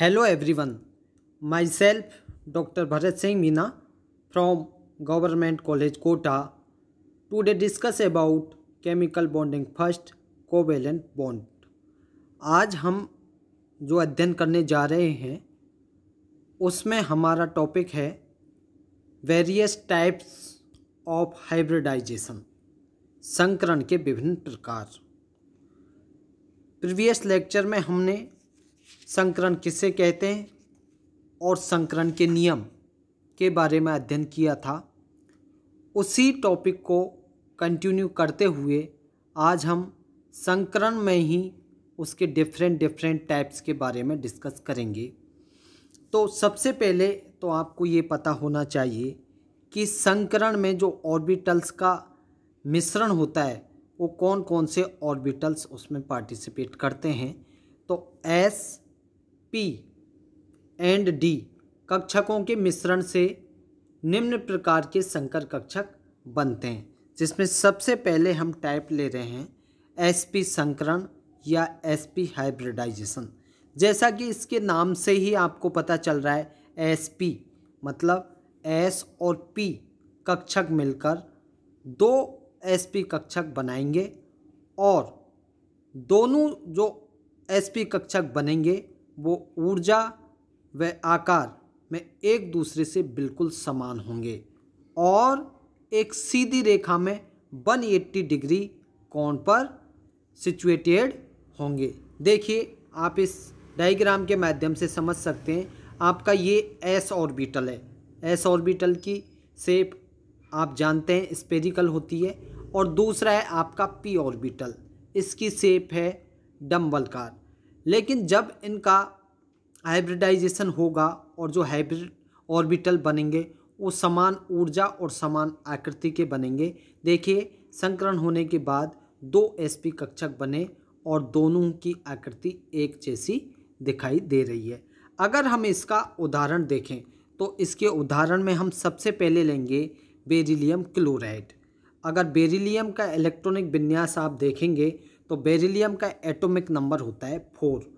hello everyone myself doctor Bharat Singh Meena from government college Kota today discuss about chemical bonding first covalent bond आज हम जो अध्ययन करने जा रहे हैं उसमें हमारा टॉपिक है वेरियस टाइप्स ऑफ हाइब्रिडाइजेशन संकरण के विभिन्न प्रकार प्रीवियस लेक्चर में हमने संकरण किसे कहते हैं और संकरण के नियम के बारे में अध्ययन किया था उसी टॉपिक को कंटिन्यू करते हुए आज हम संकरण में ही उसके डिफरेंट डिफरेंट टाइप्स के बारे में डिस्कस करेंगे तो सबसे पहले तो आपको ये पता होना चाहिए कि संकरण में जो ऑर्बिटल्स का मिश्रण होता है वो कौन कौन से ऑर्बिटल्स उसमें पार्टिसिपेट करते हैं एस पी एंड डी कक्षकों के मिश्रण से निम्न प्रकार के संकर कक्षक बनते हैं जिसमें सबसे पहले हम टाइप ले रहे हैं एस पी संकरण या एस पी हाइब्रिडाइजेशन जैसा कि इसके नाम से ही आपको पता चल रहा है एस पी मतलब एस और पी कक्षक मिलकर दो एस पी कक्षक बनाएंगे और दोनों जो एसपी कक्षक बनेंगे वो ऊर्जा व आकार में एक दूसरे से बिल्कुल समान होंगे और एक सीधी रेखा में 180 डिग्री कोण पर सिचुएटेड होंगे देखिए आप इस डायग्राम के माध्यम से समझ सकते हैं आपका ये एस ऑर्बिटल है एस ऑर्बिटल की सेप आप जानते हैं स्पेरिकल होती है और दूसरा है आपका पी ऑर्बिटल इसकी सेप है डम्बल कार लेकिन जब इनका हाइब्रिडाइजेशन होगा और जो हाइब्रिड ऑर्बिटल बनेंगे वो समान ऊर्जा और समान आकृति के बनेंगे देखिए संकरण होने के बाद दो एसपी कक्षक बने और दोनों की आकृति एक जैसी दिखाई दे रही है अगर हम इसका उदाहरण देखें तो इसके उदाहरण में हम सबसे पहले लेंगे बेरिलियम क्लोराइड अगर बेरिलियम का इलेक्ट्रॉनिक विन्यास आप देखेंगे तो बेरिलियम का एटॉमिक नंबर होता है फोर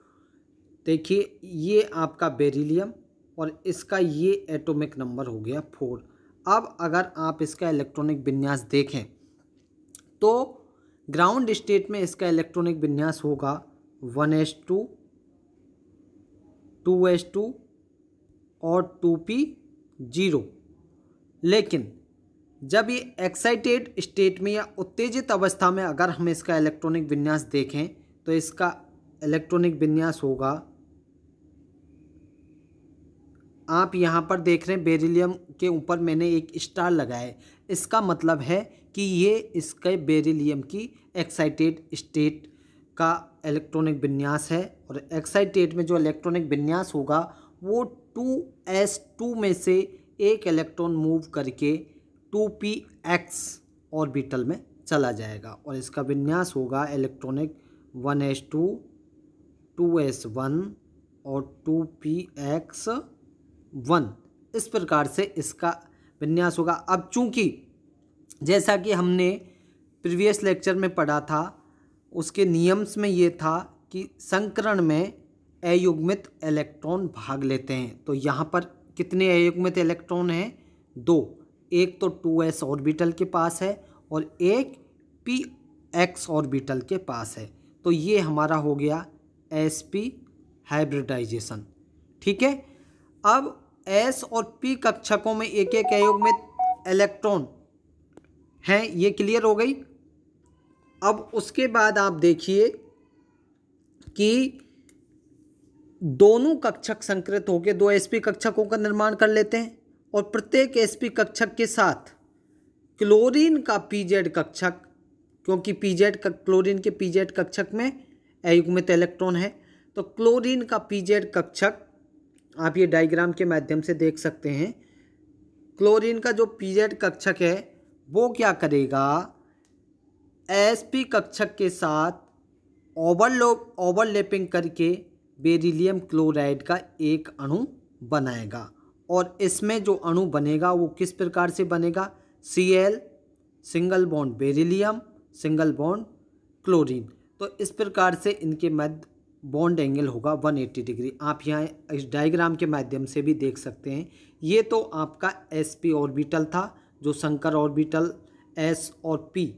देखिए ये आपका बेरिलियम और इसका ये एटॉमिक नंबर हो गया फोर अब अगर आप इसका इलेक्ट्रॉनिक विन्यास देखें तो ग्राउंड स्टेट में इसका इलेक्ट्रॉनिक विन्यास होगा one S two two S two और टू पी जीरो लेकिन जब ये एक्साइटेड स्टेट में या उत्तेजित अवस्था में अगर हम इसका इलेक्ट्रॉनिक विन्यास देखें तो इसका इलेक्ट्रॉनिक विन्यास होगा आप यहाँ पर देख रहे हैं बेरिलियम के ऊपर मैंने एक स्टार लगाया इसका मतलब है कि ये इसके बेरिलियम की एक्साइटेड स्टेट का इलेक्ट्रॉनिक विन्यास है और एक्साइटेड में जो इलेक्ट्रॉनिक विन्यास होगा वो टू एस टू में से एक इलेक्ट्रॉन मूव करके टू पी एक्स ऑर्बिटल में चला जाएगा और इसका विन्यास होगा electronic one S two two S one और टू पी एक्स वन इस प्रकार से इसका विन्यास होगा अब चूंकि जैसा कि हमने प्रीवियस लेक्चर में पढ़ा था उसके नियम्स में ये था कि संकरण में अयुग्मित इलेक्ट्रॉन भाग लेते हैं तो यहाँ पर कितने अयुग्मित इलेक्ट्रॉन हैं दो एक तो टू एस ऑर्बिटल के पास है और एक पी एक्स ऑर्बिटल के पास है तो ये हमारा हो गया एस पी हाइब्रिडाइजेशन ठीक है अब एस और पी कक्षकों में एक एक अयोग में इलेक्ट्रॉन हैं ये क्लियर हो गई अब उसके बाद आप देखिए कि दोनों कक्षक संकृत होकर दो पी कक्षकों का निर्माण कर लेते हैं और प्रत्येक एसपी कक्षक के साथ क्लोरीन का पीजेड कक्षक क्योंकि पीजेड क्लोरीन के पीजेड कक्षक में अयुग्मित इलेक्ट्रॉन है तो क्लोरीन का पीजेड कक्षक आप ये डायग्राम के माध्यम से देख सकते हैं क्लोरीन का जो पीजेड कक्षक है वो क्या करेगा एसपी कक्षक के साथ ओवरलोप ओवरलैपिंग करके बेरिलियम क्लोराइड का एक अणु बनाएगा और इसमें जो अणु बनेगा वो किस प्रकार से बनेगा C L single bond beryllium single bond chlorine तो इस प्रकार से इनके मध्य बॉन्ड एंगल होगा 180 डिग्री आप यहाँ इस डायग्राम के माध्यम से भी देख सकते हैं ये तो आपका एस पी ऑर्बिटल था जो संकर ऑर्बिटल एस और पी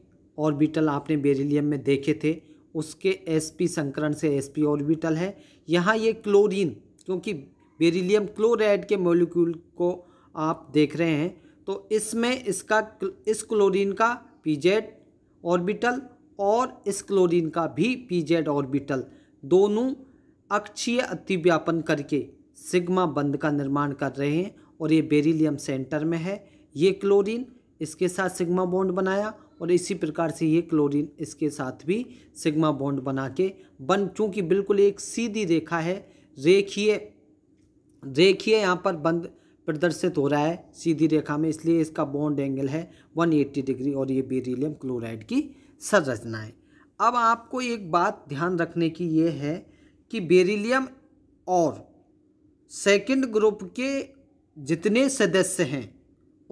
ऑर्बिटल आपने बेरिलियम में देखे थे उसके एस पी संकरण से एस पी ऑर्बिटल है यहाँ ये क्लोरीन क्योंकि बेरिलियम क्लोराइड के मोलिक्यूल को आप देख रहे हैं तो इसमें इसका इस क्लोरीन का पीजेड ऑर्बिटल और इस क्लोरीन का भी पीजेड ऑर्बिटल दोनों अक्षीय अतिव्यापन करके सिग्मा बंद का निर्माण कर रहे हैं और ये बेरिलियम सेंटर में है ये क्लोरीन इसके साथ सिग्मा बॉन्ड बनाया और इसी प्रकार से ये क्लोरीन इसके साथ भी सिग्मा बॉन्ड बना के बन चूँकि बिल्कुल एक सीधी रेखा है रेखीय देखिए यहाँ पर बंद प्रदर्शित हो रहा है सीधी रेखा में इसलिए इसका बॉन्ड एंगल है 180 डिग्री और ये बेरिलियम क्लोराइड की संरचना है अब आपको एक बात ध्यान रखने की ये है कि बेरिलियम और सेकंड ग्रुप के जितने सदस्य हैं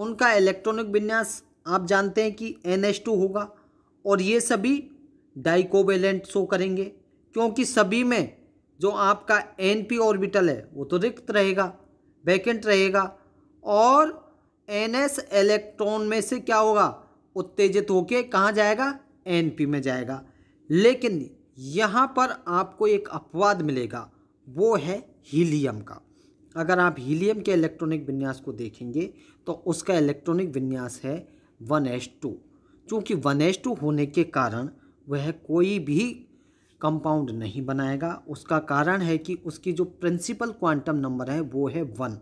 उनका इलेक्ट्रॉनिक विन्यास आप जानते हैं कि एन होगा और ये सभी डाइकोवेलेंट शो करेंगे क्योंकि सभी में जो आपका एन पी ऑर्बिटल है वो तो रिक्त रहेगा वैकेंट रहेगा और एन एस इलेक्ट्रॉन में से क्या होगा उत्तेजित होके कहाँ जाएगा एन पी में जाएगा लेकिन यहाँ पर आपको एक अपवाद मिलेगा वो है हीलियम का अगर आप हीलियम के इलेक्ट्रॉनिक विन्यास को देखेंगे तो उसका इलेक्ट्रॉनिक विन्यास है वन एस टू चूँकि वन एस टू होने के कारण वह कोई भी कंपाउंड नहीं बनाएगा उसका कारण है कि उसकी जो प्रिंसिपल क्वांटम नंबर है वो है वन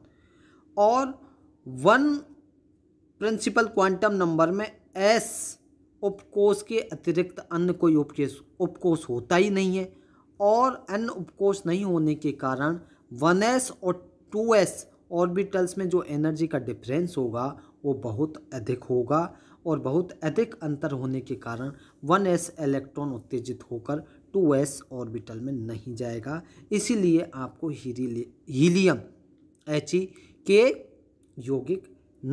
और वन प्रिंसिपल क्वांटम नंबर में एस उपकोष के अतिरिक्त अन्य कोई उपकेश उपकोष होता ही नहीं है और अन्य उपकोष नहीं होने के कारण वन एस और टू एस ऑर्बिटल्स में जो एनर्जी का डिफरेंस होगा वो बहुत अधिक होगा और बहुत अधिक अंतर होने के कारण वन एस इलेक्ट्रॉन उत्तेजित होकर टू एस ऑर्बिटल में नहीं जाएगा इसीलिए आपको हीलियम एच ई के यौगिक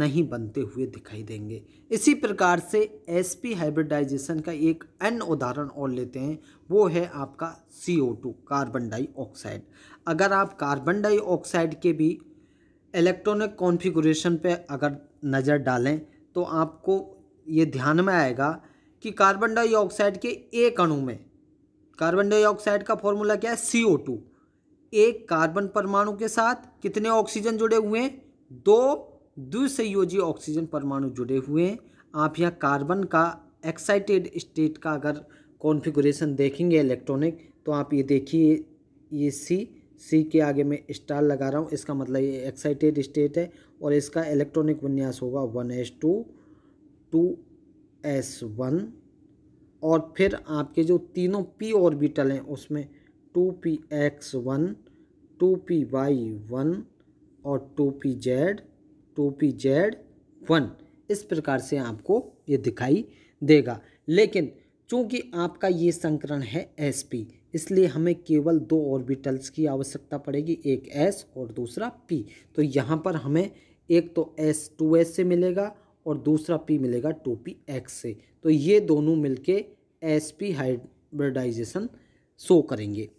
नहीं बनते हुए दिखाई देंगे इसी प्रकार से एस पी हाइब्रिडाइजेशन का एक अन्य उदाहरण और लेते हैं वो है आपका C O two carbon dioxide अगर आप कार्बन डाइऑक्साइड के भी इलेक्ट्रॉनिक कॉन्फ़िगरेशन पे अगर नज़र डालें तो आपको ये ध्यान में आएगा कि कार्बन डाइऑक्साइड के एक अणु में कार्बन डाइऑक्साइड का फॉर्मूला क्या है सी ओ टू एक कार्बन परमाणु के साथ कितने ऑक्सीजन जुड़े हुए हैं दो द्विसयोजी ऑक्सीजन परमाणु जुड़े हुए हैं आप यहाँ कार्बन का एक्साइटेड स्टेट का अगर कॉन्फ़िगरेशन देखेंगे इलेक्ट्रॉनिक तो आप ये देखिए ये सी सी के आगे मैं स्टार लगा रहा हूँ इसका मतलब ये एक्साइटेड स्टेट है और इसका इलेक्ट्रॉनिक विन्यास होगा one S two two S one और फिर आपके जो तीनों पी ऑर्बिटल हैं उसमें two P X one two P Y one और two P Z two P Z one इस प्रकार से आपको ये दिखाई देगा लेकिन चूंकि आपका ये संकरण है एस पी इसलिए हमें केवल दो ऑर्बिटल्स की आवश्यकता पड़ेगी एक एस और दूसरा पी तो यहाँ पर हमें एक तो एस टू एस से मिलेगा और दूसरा पी मिलेगा टू पी एक्स से तो ये दोनों मिलके एस पी हाइब्रिडाइजेशन शो करेंगे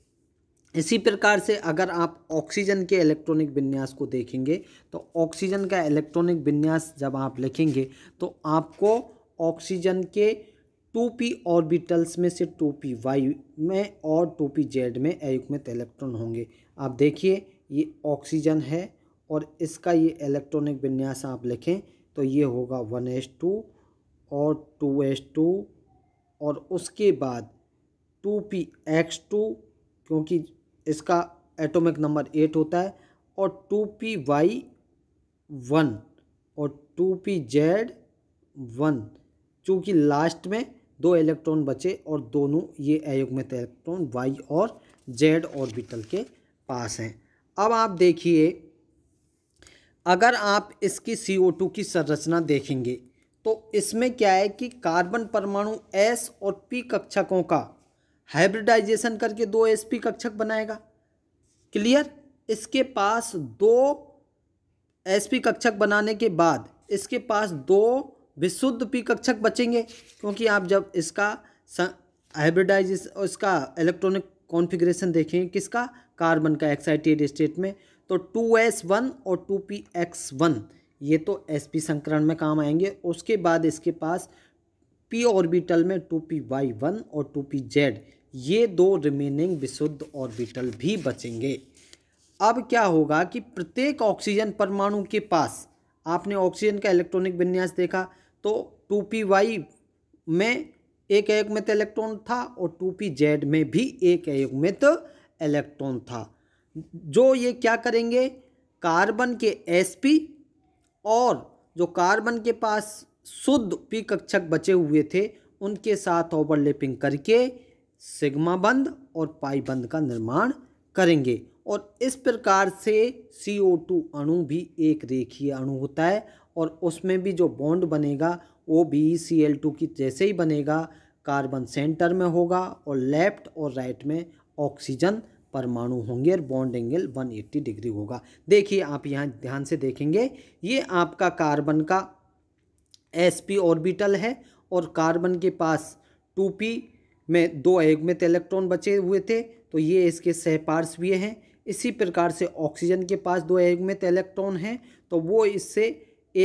इसी प्रकार से अगर आप ऑक्सीजन के इलेक्ट्रॉनिक विन्यास को देखेंगे तो ऑक्सीजन का इलेक्ट्रॉनिक विन्यास जब आप लिखेंगे तो आपको ऑक्सीजन के टू पी ऑर्बिटल्स में से टू पी वाई में और टू पी जेड में एयुक्मित इलेक्ट्रॉन होंगे आप देखिए ये ऑक्सीजन है और इसका ये इलेक्ट्रॉनिक विन्यास आप लिखें तो ये होगा वन एस टू और टू एस टू और उसके बाद टू पी एक्स टू क्योंकि इसका एटॉमिक नंबर एट होता है और टू पी वाई वन और टू पी जेड वन चूँकि लास्ट में दो इलेक्ट्रॉन बचे और दोनों ये अयुग्मित इलेक्ट्रॉन वाई और जेड ऑर्बिटल के पास हैं अब आप देखिए अगर आप इसकी सी ओ टू की संरचना देखेंगे तो इसमें क्या है कि कार्बन परमाणु एस और पी कक्षकों का हाइब्रिडाइजेशन करके दो एस पी कक्षक बनाएगा क्लियर इसके पास दो एस पी कक्षक बनाने के बाद इसके पास दो विशुद्ध पी कक्षक बचेंगे क्योंकि आप जब इसका हाइब्रिडाइजेशन और इसका इलेक्ट्रॉनिक कॉन्फ़िगरेशन देखेंगे किसका कार्बन का एक्साइटेड स्टेट में तो टू एस वन और टू पी एक्स वन ये तो sp संकरण में काम आएंगे उसके बाद इसके पास p ऑर्बिटल में टू पी वाई वन और टू पी जेड ये दो रिमेनिंग विशुद्ध ऑर्बिटल भी बचेंगे अब क्या होगा कि प्रत्येक ऑक्सीजन परमाणु के पास आपने ऑक्सीजन का इलेक्ट्रॉनिक विन्यास देखा तो टू पी वाई में एक अयुग इलेक्ट्रॉन था और टू पी जेड में भी एक अयुग तो इलेक्ट्रॉन था जो ये क्या करेंगे कार्बन के एस पी और जो कार्बन के पास शुद्ध पी कक्षक बचे हुए थे उनके साथ ओवरलैपिंग करके सिग्मा बंद और पाई बंद का निर्माण करेंगे और इस प्रकार से सी ओ टू अणु भी एक रेखीय अणु होता है और उसमें भी जो बॉन्ड बनेगा वो भी सी एल टू की जैसे ही बनेगा कार्बन सेंटर में होगा और लेफ्ट और राइट में ऑक्सीजन परमाणु होंगे और बॉन्ड एंगल 180 डिग्री होगा देखिए आप यहाँ ध्यान से देखेंगे ये आपका कार्बन का एस पी ऑर्बिटल है और कार्बन के पास टू पी में दो अयुग्मित इलेक्ट्रॉन बचे हुए थे तो ये इसके सहपार्श भी हैं इसी प्रकार से ऑक्सीजन के पास दो अयुग्मित इलेक्ट्रॉन हैं तो वो इससे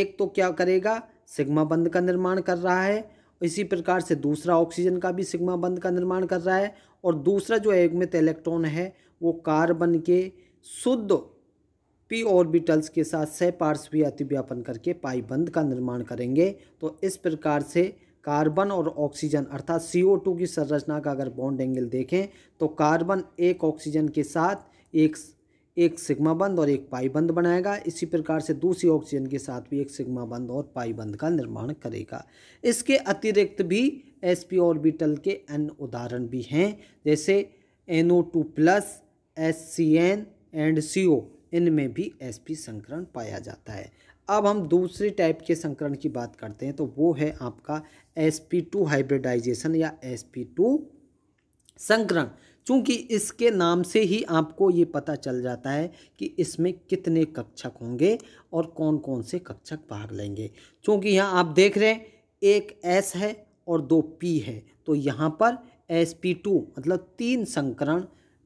एक तो क्या करेगा सिग्मा बंद का निर्माण कर रहा है इसी प्रकार से दूसरा ऑक्सीजन का भी सिग्मा बंद का निर्माण कर रहा है और दूसरा जो एगमित इलेक्ट्रॉन है वो कार्बन के शुद्ध पी ऑर्बिटल्स के साथ सह पार्श्वीय अतिव्यापन करके पाई बंद का निर्माण करेंगे तो इस प्रकार से कार्बन और ऑक्सीजन अर्थात सी ओ टू की संरचना का अगर बॉन्ड एंगल देखें तो कार्बन एक ऑक्सीजन के साथ एक एक सिग्मा बंद और एक पाई बंद बनाएगा इसी प्रकार से दूसरी ऑक्सीजन के साथ भी एक सिग्मा बंद और पाई बंद का निर्माण करेगा इसके अतिरिक्त भी एस पी ऑर्बिटल के अन्य उदाहरण भी हैं जैसे N O two plus S C N and C O इनमें भी एस पी संकरण पाया जाता है अब हम दूसरे टाइप के संकरण की बात करते हैं तो वो है आपका एस पी टू हाइब्रिडाइजेशन या एस पी टू संकरण क्योंकि इसके नाम से ही आपको ये पता चल जाता है कि इसमें कितने कक्षक होंगे और कौन कौन से कक्षक भाग लेंगे क्योंकि यहाँ आप देख रहे हैं एक एस है और दो पी है तो यहाँ पर एस पी टू मतलब तीन संकरण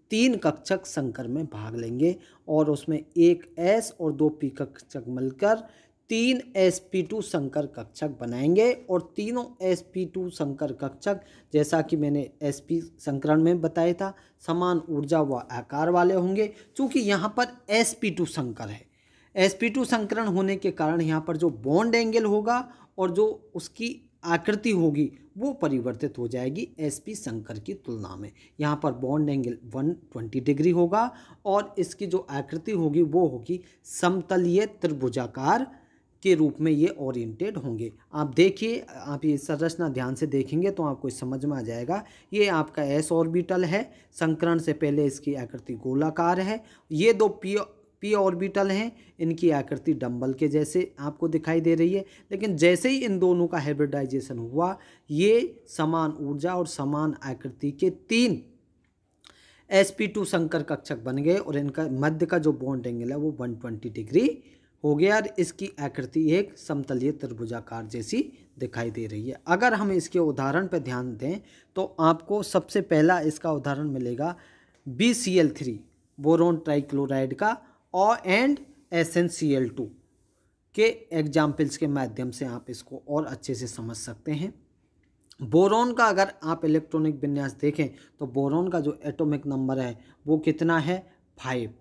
तीन कक्षक संकर में भाग लेंगे और उसमें एक एस और दो पी कक्षक मिलकर तीन एस पी टू संकर कक्षक बनाएंगे और तीनों एस पी टू संकर कक्षक जैसा कि मैंने एस पी संकरण में बताया था समान ऊर्जा व आकार वाले होंगे क्योंकि यहाँ पर एस पी टू संकर है एस पी टू संकरण होने के कारण यहाँ पर जो बॉन्ड एंगल होगा और जो उसकी आकृति होगी वो परिवर्तित हो जाएगी एस पी संकर की तुलना में यहाँ पर बॉन्ड एंगल 120 डिग्री होगा और इसकी जो आकृति होगी वो होगी समतलीय त्रिभुजाकार के रूप में ये ओरिएंटेड होंगे आप देखिए आप ये संरचना ध्यान से देखेंगे तो आपको समझ में आ जाएगा ये आपका एस ऑर्बिटल है संकरण से पहले इसकी आकृति गोलाकार है ये दो पी पी ऑर्बिटल हैं इनकी आकृति डम्बल के जैसे आपको दिखाई दे रही है लेकिन जैसे ही इन दोनों का हाइब्रिडाइजेशन हुआ ये समान ऊर्जा और समान आकृति के तीन एस पी टू संकर कक्षक बन गए और इनका मध्य का जो बॉन्ड एंगल है वो वन ट्वेंटी डिग्री हो गया और इसकी आकृति एक समतलीय त्रिभुजाकार जैसी दिखाई दे रही है अगर हम इसके उदाहरण पर ध्यान दें तो आपको सबसे पहला इसका उदाहरण मिलेगा B C L three boron trichloride का और and S N C L two के एग्जाम्पल्स के माध्यम से आप इसको और अच्छे से समझ सकते हैं बोरोन का अगर आप इलेक्ट्रॉनिक विन्यास देखें तो बोरोन का जो एटॉमिक नंबर है वो कितना है फाइव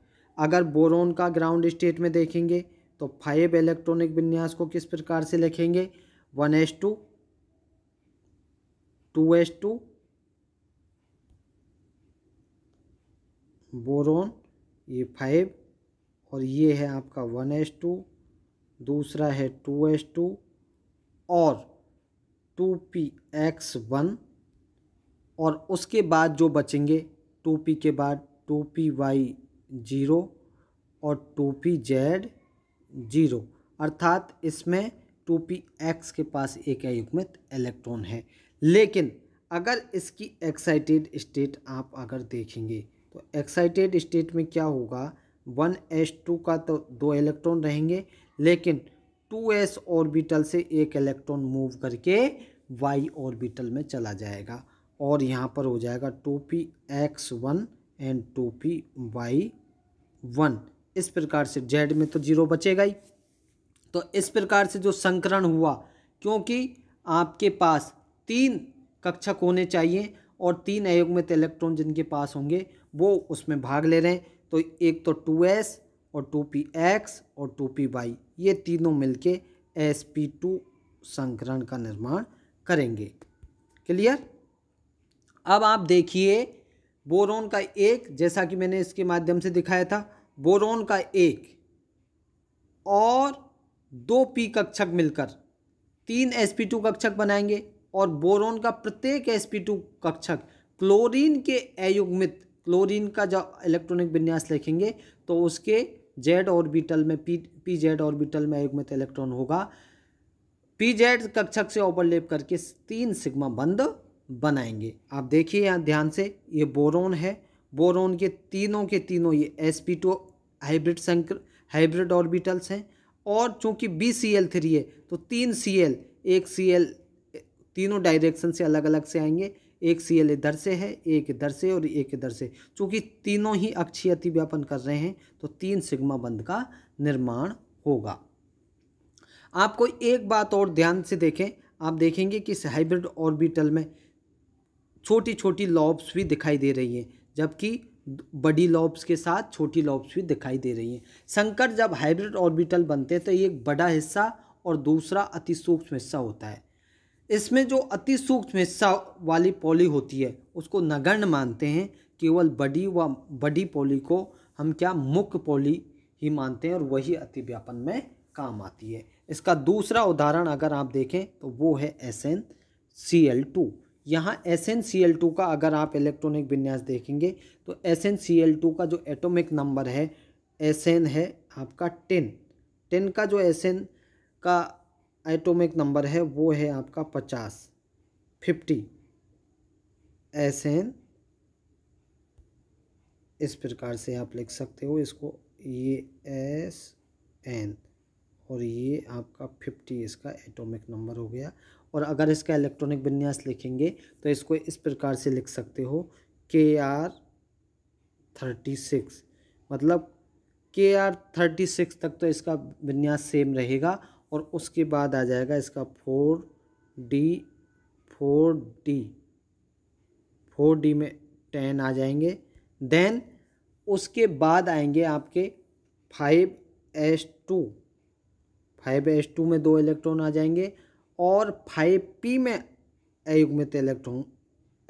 अगर बोरोन का ग्राउंड स्टेट में देखेंगे तो फाइव इलेक्ट्रॉनिक विन्यास को किस प्रकार से लिखेंगे one S two two S two boron ये फाइव और ये है आपका वन एस टू दूसरा है टू एस टू और टू पी एक्स वन और उसके बाद जो बचेंगे टू पी के बाद टू पी वाई ज़ीरो और टू पी जेड जीरो अर्थात इसमें टू पी एक्स के पास एक युग्मित इलेक्ट्रॉन है लेकिन अगर इसकी एक्साइटेड स्टेट आप अगर देखेंगे तो एक्साइटेड स्टेट में क्या होगा वन एस टू का तो दो इलेक्ट्रॉन रहेंगे लेकिन टू एस ऑर्बिटल से एक इलेक्ट्रॉन मूव करके वाई ऑर्बिटल में चला जाएगा और यहाँ पर हो जाएगा two P X one and two P Y one इस प्रकार से जेड में तो जीरो बचेगा ही तो इस प्रकार से जो संकरण हुआ क्योंकि आपके पास तीन कक्षक होने चाहिए और तीन अयुग्मित इलेक्ट्रॉन जिनके पास होंगे वो उसमें भाग ले रहे हैं तो एक तो टू एस और टू पी एक्स और टू पी वाई ये तीनों मिलके एस पी टू संकरण का निर्माण करेंगे क्लियर अब आप देखिए बोरोन का एक जैसा कि मैंने इसके माध्यम से दिखाया था बोरोन का एक और दो पी कक्षक मिलकर तीन एस पी टू कक्षक बनाएंगे और बोरोन का प्रत्येक एस पी टू कक्षक क्लोरीन के अयुग्मित क्लोरीन का जब इलेक्ट्रॉनिक विन्यास लिखेंगे तो उसके जेड ऑर्बिटल में पी पी जेड ऑर्बिटल में अयुग्मित इलेक्ट्रॉन होगा पी जेड कक्षक से ओवरलेप करके तीन सिग्मा बंद बनाएंगे आप देखिए यहाँ ध्यान से ये बोरोन है बोरोन के तीनों के तीनों ये एस पी टू हाइब्रिड संक्र हाइब्रिड ऑर्बिटल्स हैं और चूंकि बी सी एल थ्री है तो तीन सी एल एक सी एल तीनों डायरेक्शन से अलग अलग से आएंगे एक सी एल इधर से है एक इधर से और एक इधर से चूँकि तीनों ही अक्षीय अतिव्यापन कर रहे हैं तो तीन सिग्मा बंद का निर्माण होगा आपको एक बात और ध्यान से देखें आप देखेंगे कि इस हाइब्रिड ऑर्बिटल में छोटी छोटी लॉब्स भी दिखाई दे रही हैं जबकि बड़ी लॉब्स के साथ छोटी लॉब्स भी दिखाई दे रही हैं संकर जब हाइब्रिड ऑर्बिटल बनते हैं तो ये एक बड़ा हिस्सा और दूसरा अति सूक्ष्म हिस्सा होता है इसमें जो अति सूक्ष्म हिस्सा वाली पॉली होती है उसको नगण्य मानते हैं केवल बड़ी व बड़ी पॉली को हम क्या मुख्य पॉली ही मानते हैं और वही अति व्यापन में काम आती है इसका दूसरा उदाहरण अगर आप देखें तो वो है S N C L two यहाँ S N C L two का अगर आप इलेक्ट्रॉनिक विन्यास देखेंगे तो S N C L two का जो एटॉमिक नंबर है एस एन है आपका टेन टेन का जो एस एन का एटॉमिक नंबर है वो है आपका पचास फिफ्टी एस एन इस प्रकार से आप लिख सकते हो इसको ये एस एन और ये आपका फिफ्टी इसका एटॉमिक नंबर हो गया और अगर इसका इलेक्ट्रॉनिक विन्यास लिखेंगे तो इसको इस प्रकार से लिख सकते हो के आर थर्टी सिक्स मतलब के आर थर्टी सिक्स तक तो इसका विन्यास सेम रहेगा और उसके बाद आ जाएगा इसका four D four D four D में टेन आ जाएंगे देन उसके बाद आएंगे आपके five S two five S two में दो इलेक्ट्रॉन आ जाएंगे और फाइव पी में अयुग्मित इलेक्ट्रॉन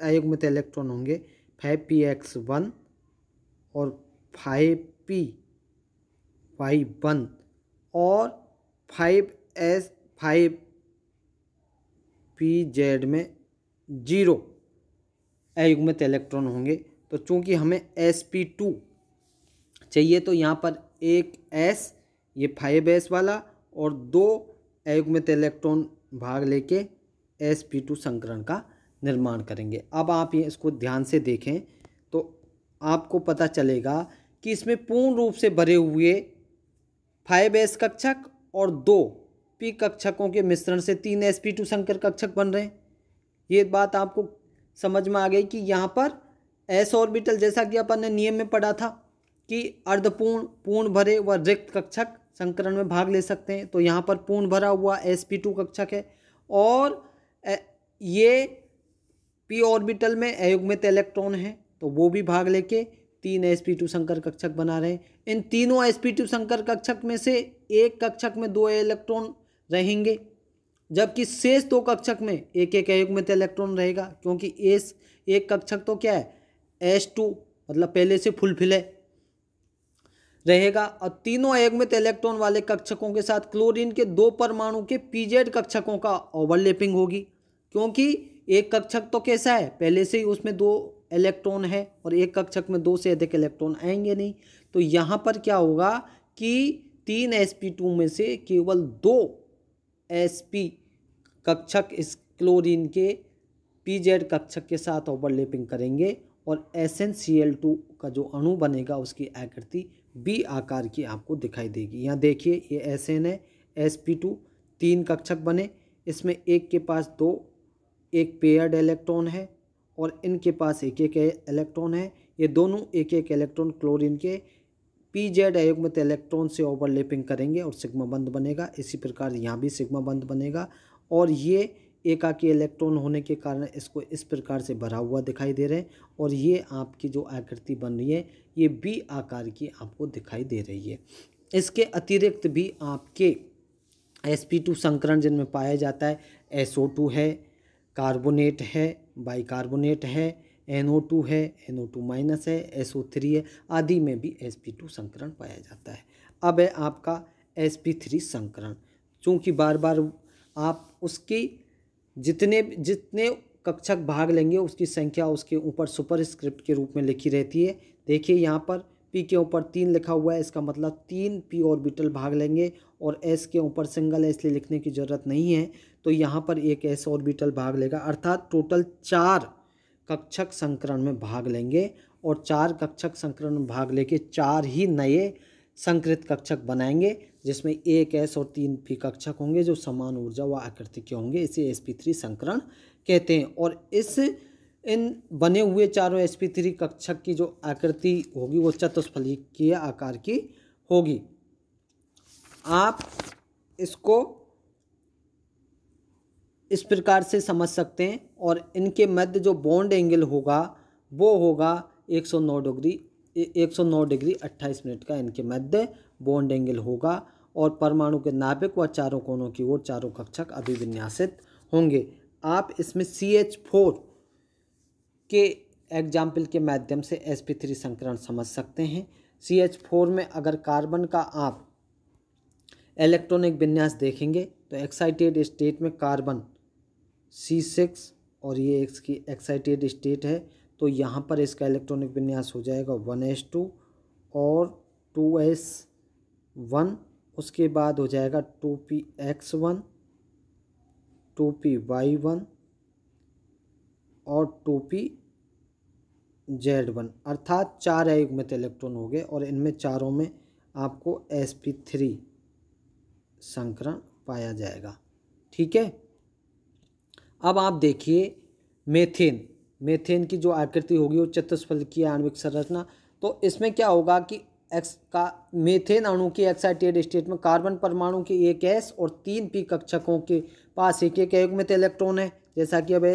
अयुग्मित इलेक्ट्रॉन होंगे फाइव पी एक्स वन और फाइव पी वाई वन और five S five P Z में जीरो अयुग्मित इलेक्ट्रॉन होंगे तो चूंकि हमें एस पी टू चाहिए तो यहाँ पर एक एस ये फाइव एस वाला और दो अयुग्मित इलेक्ट्रॉन भाग लेके एस पी टू संकरण का निर्माण करेंगे अब आप ये इसको ध्यान से देखें तो आपको पता चलेगा कि इसमें पूर्ण रूप से भरे हुए फाइव एस कक्षक और दो पी कक्षकों के मिश्रण से तीन एस पी टू संकर कक्षक बन रहे हैं ये बात आपको समझ में आ गई कि यहाँ पर एस ऑर्बिटल जैसा कि अपन ने नियम में पढ़ा था कि अर्धपूर्ण पूर्ण भरे व रिक्त कक्षक संकरण में भाग ले सकते हैं तो यहाँ पर पूर्ण भरा हुआ एस पी टू कक्षक है और ये पी ऑर्बिटल में अयुग्मित इलेक्ट्रॉन है तो वो भी भाग लेके तीन एस पी टू संकर कक्षक बना रहे हैं इन तीनों एस पी टू संकर कक्षक में से एक कक्षक में दो इलेक्ट्रॉन रहेंगे जबकि शेष दो कक्षक में एक एक अयुग्मित इलेक्ट्रॉन रहेगा क्योंकि एस एक कक्षक तो क्या है एस टू मतलब पहले से फुलफिल है रहेगा और तीनों एग इलेक्ट्रॉन वाले कक्षकों के साथ क्लोरीन के दो परमाणु के पीजेड कक्षकों का ओवरलैपिंग होगी क्योंकि एक कक्षक तो कैसा है पहले से ही उसमें दो इलेक्ट्रॉन है और एक कक्षक में दो से अधिक इलेक्ट्रॉन आएंगे नहीं तो यहाँ पर क्या होगा कि तीन एस में से केवल दो एस कक्षक इस क्लोरीन के जेड कक्षक के साथ ओवरलैपिंग करेंगे और एस का जो अणु बनेगा उसकी आकृति बी आकार की आपको दिखाई देगी यहाँ देखिए ये एस एन है एस पी टू तीन कक्षक बने इसमें एक के पास दो एक पेयर्ड इलेक्ट्रॉन है और इनके पास एक एक इलेक्ट्रॉन है ये दोनों एक एक इलेक्ट्रॉन क्लोरीन के पी जेड अयुग्मित इलेक्ट्रॉन से ओवरलेपिंग करेंगे और सिग्मा बंद बनेगा इसी प्रकार यहाँ भी सिग्मा बंद बनेगा और ये एकाकी इलेक्ट्रॉन होने के कारण इसको इस प्रकार से भरा हुआ दिखाई दे रहा है और ये आपकी जो आकृति बन रही है ये बी आकार की आपको दिखाई दे रही है इसके अतिरिक्त भी आपके एस पी टू संकरण जिनमें पाया जाता है एस ओ टू है कार्बोनेट है बाइकार्बोनेट है एन ओ टू है एन ओ टू माइनस है एस ओ थ्री है आदि में भी एस पी टू संकरण पाया जाता है अब है आपका एस पी थ्री संकरण चूँकि बार बार आप उसकी जितने जितने कक्षक भाग लेंगे उसकी संख्या उसके ऊपर सुपर स्क्रिप्ट के रूप में लिखी रहती है देखिए यहाँ पर पी के ऊपर तीन लिखा हुआ है इसका मतलब तीन पी ऑर्बिटल भाग लेंगे और एस के ऊपर सिंगल है इसलिए लिखने की ज़रूरत नहीं है तो यहाँ पर एक एस ऑर्बिटल भाग लेगा अर्थात टोटल चार कक्षक संकरण में भाग लेंगे और चार कक्षक संकरण में भाग लेके चार ही नए संकृत कक्षक बनाएंगे जिसमें एक एस और तीन पी कक्षक होंगे जो समान ऊर्जा व आकृति के होंगे इसे एस पी थ्री संकरण कहते हैं और इस इन बने हुए चारों एस पी थ्री कक्षक की जो आकृति होगी वो के आकार की होगी आप इसको इस प्रकार से समझ सकते हैं और इनके मध्य जो बॉन्ड एंगल होगा वो होगा 109 डिग्री 109 डिग्री 28 मिनट का इनके मध्य बॉन्ड एंगल होगा और परमाणु के नाभिक व चारों कोणों की ओर चारों कक्षक अभिविन्यासित होंगे आप इसमें सी एच फोर के एग्जाम्पल के माध्यम से एस पी थ्री संकरण समझ सकते हैं सी एच फोर में अगर कार्बन का आप इलेक्ट्रॉनिक विन्यास देखेंगे तो एक्साइटेड स्टेट में कार्बन सी सिक्स और ये इसकी एक्साइटेड स्टेट है तो यहाँ पर इसका इलेक्ट्रॉनिक विन्यास हो जाएगा वन एस टू और टू एस वन उसके बाद हो जाएगा two P X one two P Y one और टू पी जेड वन अर्थात चार अयुग्मित तो इलेक्ट्रॉन हो गए और इनमें चारों में आपको एस पी थ्री संकरण पाया जाएगा ठीक है अब आप देखिए मेथेन मेथेन की जो आकृति होगी वो चतुष्फल की आणविक संरचना तो इसमें क्या होगा कि एक्स का मेथेन अणु के एक्साइटेड स्टेट में कार्बन परमाणु के एक एस और तीन पी कक्षकों के पास एक एक युग्मित तो इलेक्ट्रॉन है जैसा कि अब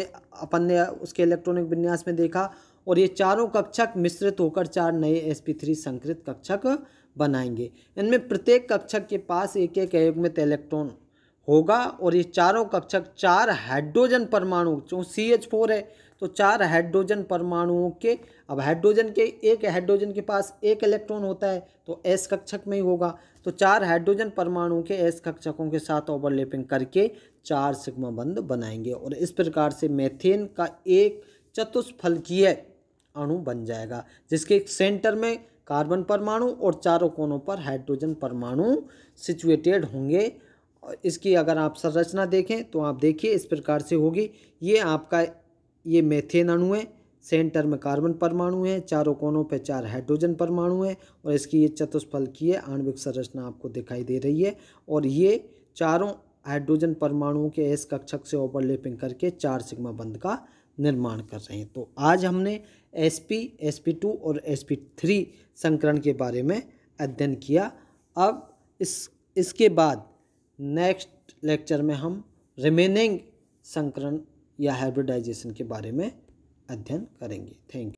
अपन ने उसके इलेक्ट्रॉनिक विन्यास में देखा और ये चारों कक्षक मिश्रित होकर चार नए एस पी थ्री संकृत कक्षक बनाएंगे इनमें प्रत्येक कक्षक के पास एक एक युग्मित तो इलेक्ट्रॉन होगा और ये चारों कक्षक चार हाइड्रोजन परमाणु जो सी एच फोर है तो चार हाइड्रोजन परमाणुओं के अब हाइड्रोजन के एक हाइड्रोजन के पास एक इलेक्ट्रॉन होता है तो एस कक्षक में ही होगा तो चार हाइड्रोजन परमाणुओं के एस कक्षकों के साथ ओवरलैपिंग करके चार सिग्मा बंद बनाएंगे और इस प्रकार से मेथेन का एक चतुष्फलकीय अणु बन जाएगा जिसके सेंटर में कार्बन परमाणु और चारों कोनों पर हाइड्रोजन परमाणु सिचुएटेड होंगे इसकी अगर आप संरचना देखें तो आप देखिए इस प्रकार से होगी ये आपका ये मेथेन अणु है सेंटर में कार्बन परमाणु है चारों कोनों पर चार हाइड्रोजन परमाणु है और इसकी ये चतुष्फल की है आणविक संरचना आपको दिखाई दे रही है और ये चारों हाइड्रोजन परमाणुओं के एस कक्षक से ओवरलेपिंग करके चार सिग्मा बंद का निर्माण कर रहे हैं तो आज हमने S P S P two और एस पी थ्री संकरण के बारे में अध्ययन किया अब इस इसके बाद नेक्स्ट लेक्चर में हम रिमेनिंग संकरण या हाइब्रिडाइजेशन के बारे में अध्ययन करेंगे थैंक यू